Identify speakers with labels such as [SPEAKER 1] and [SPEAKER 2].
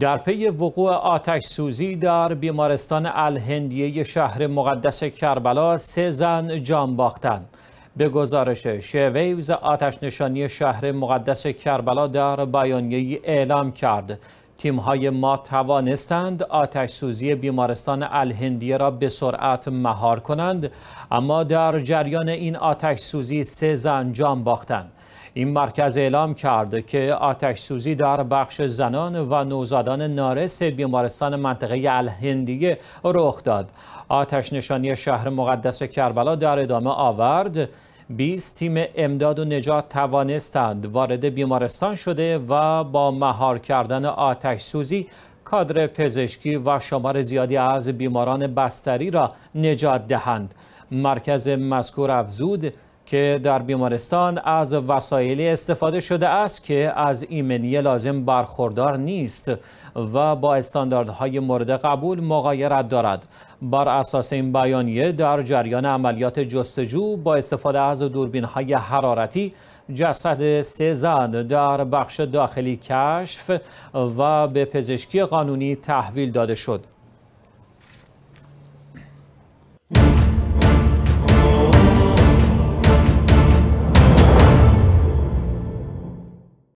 [SPEAKER 1] در پی وقوع آتش سوزی در بیمارستان الهندیه شهر مقدس کربلا سه زن جان باختند به گزارش شویوز آتش نشانی شهر مقدس کربلا در بیانیه اعلام کرد تیمهای ما توانستند آتش سوزی بیمارستان الهندیه را به سرعت مهار کنند اما در جریان این آتش سوزی سه زن جان باختند این مرکز اعلام کرد که آتش سوزی در بخش زنان و نوزادان نارس بیمارستان منطقه الهندیه رخ داد. آتش نشانی شهر مقدس کربلا در ادامه آورد 20 تیم امداد و نجات توانستند وارد بیمارستان شده و با مهار کردن آتش سوزی کادر پزشکی و شمار زیادی از بیماران بستری را نجات دهند. مرکز مذکور افزود که در بیمارستان از وسایلی استفاده شده است که از ایمنی لازم برخوردار نیست و با استانداردهای مورد قبول مغایرت دارد بر اساس این بیانیه در جریان عملیات جستجو با استفاده از دوربین های حرارتی جسد سه زن در بخش داخلی کشف و به پزشکی قانونی تحویل داده شد